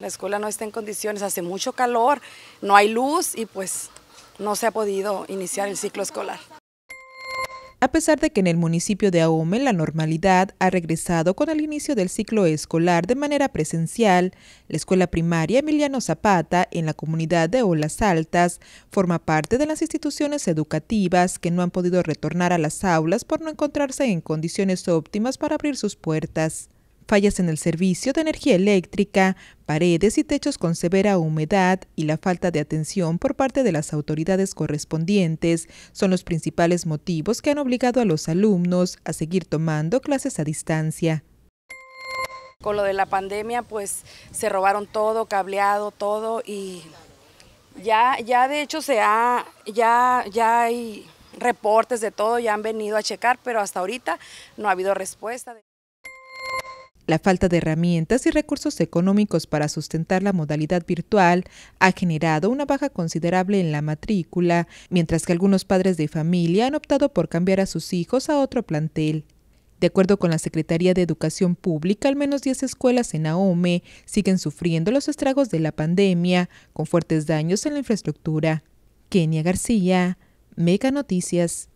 La escuela no está en condiciones, hace mucho calor, no hay luz y pues no se ha podido iniciar el ciclo escolar. A pesar de que en el municipio de Ahome la normalidad ha regresado con el inicio del ciclo escolar de manera presencial, la escuela primaria Emiliano Zapata en la comunidad de Olas Altas forma parte de las instituciones educativas que no han podido retornar a las aulas por no encontrarse en condiciones óptimas para abrir sus puertas fallas en el servicio de energía eléctrica, paredes y techos con severa humedad y la falta de atención por parte de las autoridades correspondientes son los principales motivos que han obligado a los alumnos a seguir tomando clases a distancia. Con lo de la pandemia, pues se robaron todo, cableado, todo y ya, ya de hecho se ha, ya, ya hay reportes de todo, ya han venido a checar, pero hasta ahorita no ha habido respuesta. La falta de herramientas y recursos económicos para sustentar la modalidad virtual ha generado una baja considerable en la matrícula, mientras que algunos padres de familia han optado por cambiar a sus hijos a otro plantel. De acuerdo con la Secretaría de Educación Pública, al menos 10 escuelas en Ahome siguen sufriendo los estragos de la pandemia, con fuertes daños en la infraestructura. Kenia García, Mega Noticias.